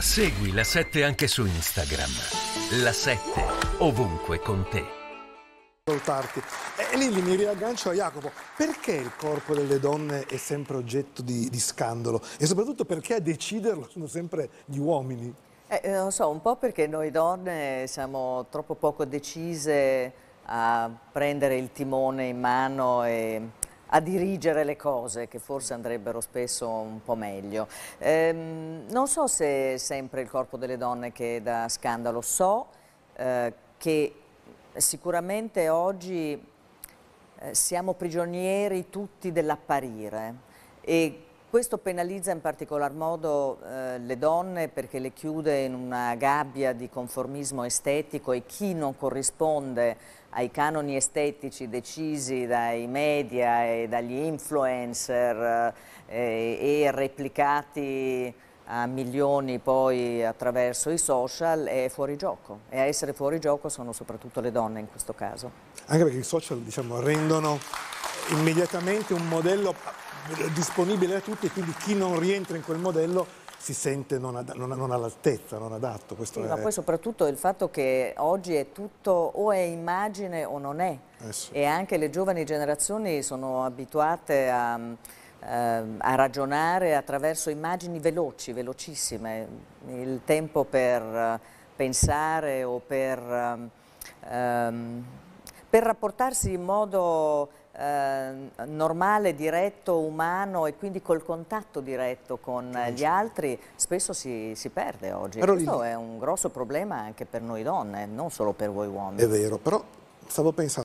Segui la 7 anche su Instagram. La 7 ovunque con te. Ascoltarti. E eh, lì mi riaggancio a Jacopo. Perché il corpo delle donne è sempre oggetto di, di scandalo? E soprattutto perché a deciderlo sono sempre gli uomini? Eh, eh non so, un po' perché noi donne siamo troppo poco decise a prendere il timone in mano e a dirigere le cose che forse andrebbero spesso un po' meglio. Ehm, non so se è sempre il corpo delle donne che da scandalo, so eh, che sicuramente oggi eh, siamo prigionieri tutti dell'apparire e questo penalizza in particolar modo eh, le donne perché le chiude in una gabbia di conformismo estetico e chi non corrisponde ai canoni estetici decisi dai media e dagli influencer eh, e replicati a milioni poi attraverso i social è fuori gioco e a essere fuori gioco sono soprattutto le donne in questo caso. Anche perché i social diciamo, rendono immediatamente un modello disponibile a tutti, quindi chi non rientra in quel modello si sente non, ad, non, non all'altezza, non adatto. Questo sì, è... Ma poi soprattutto il fatto che oggi è tutto o è immagine o non è. Eh sì. E anche le giovani generazioni sono abituate a, mm, ehm, a, ragionare attraverso immagini veloci, velocissime. Il tempo per eh, pensare o per, um, per rapportarsi in modo eh, normale, diretto, umano e quindi col contatto diretto con gli altri spesso si, si perde oggi. Però Questo lì... è un grosso problema anche per noi donne, non solo per voi uomini. È vero, però stavo pensando